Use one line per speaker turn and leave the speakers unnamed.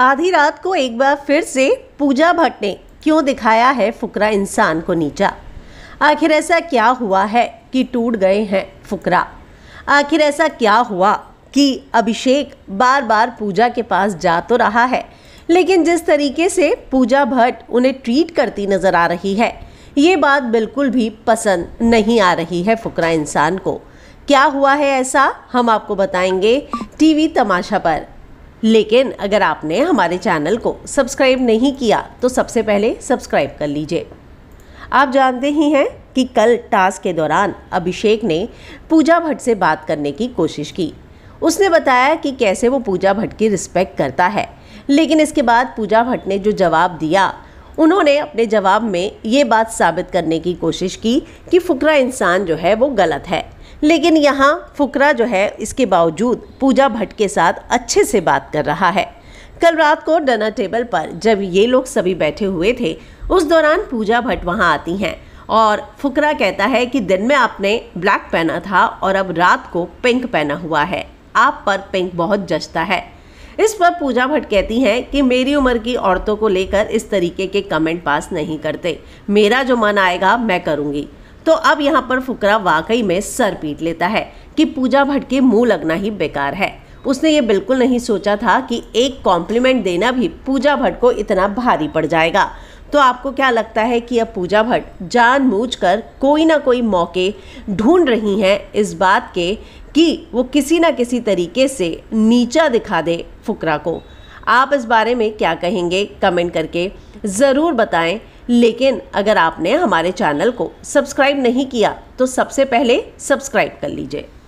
आधी रात को एक बार फिर से पूजा भट्ट ने क्यों दिखाया है फुकरा इंसान को नीचा आखिर ऐसा क्या हुआ है कि टूट गए हैं फुकरा आखिर ऐसा क्या हुआ कि अभिषेक बार बार पूजा के पास जा तो रहा है लेकिन जिस तरीके से पूजा भट्ट उन्हें ट्रीट करती नज़र आ रही है ये बात बिल्कुल भी पसंद नहीं आ रही है फुकरा इंसान को क्या हुआ है ऐसा हम आपको बताएंगे टीवी तमाशा पर लेकिन अगर आपने हमारे चैनल को सब्सक्राइब नहीं किया तो सबसे पहले सब्सक्राइब कर लीजिए आप जानते ही हैं कि कल टास्क के दौरान अभिषेक ने पूजा भट्ट से बात करने की कोशिश की उसने बताया कि कैसे वो पूजा भट्ट की रिस्पेक्ट करता है लेकिन इसके बाद पूजा भट्ट ने जो जवाब दिया उन्होंने अपने जवाब में ये बात साबित करने की कोशिश की कि फुकरा इंसान जो है वो गलत है लेकिन यहाँ फुकरा जो है इसके बावजूद पूजा भट्ट के साथ अच्छे से बात कर रहा है कल रात को डनर टेबल पर जब ये लोग सभी बैठे हुए थे उस दौरान पूजा भट्ट वहाँ आती हैं और फुकरा कहता है कि दिन में आपने ब्लैक पहना था और अब रात को पिंक पहना हुआ है आप पर पिंक बहुत जचता है इस पर पूजा भट्ट कहती हैं कि मेरी उम्र की औरतों को लेकर इस तरीके के कमेंट पास नहीं करते मेरा जो मन आएगा मैं करूँगी तो अब यहाँ पर फुकरा वाकई में सर पीट लेता है कि पूजा भट्ट के मुंह लगना ही बेकार है उसने ये बिल्कुल नहीं सोचा था कि एक कॉम्प्लीमेंट देना भी पूजा भट्ट को इतना भारी पड़ जाएगा तो आपको क्या लगता है कि अब पूजा भट्ट जानबूझकर कोई ना कोई मौके ढूंढ रही हैं इस बात के कि वो किसी ना किसी तरीके से नीचा दिखा दे फुकरा को आप इस बारे में क्या कहेंगे कमेंट करके ज़रूर बताएं लेकिन अगर आपने हमारे चैनल को सब्सक्राइब नहीं किया तो सबसे पहले सब्सक्राइब कर लीजिए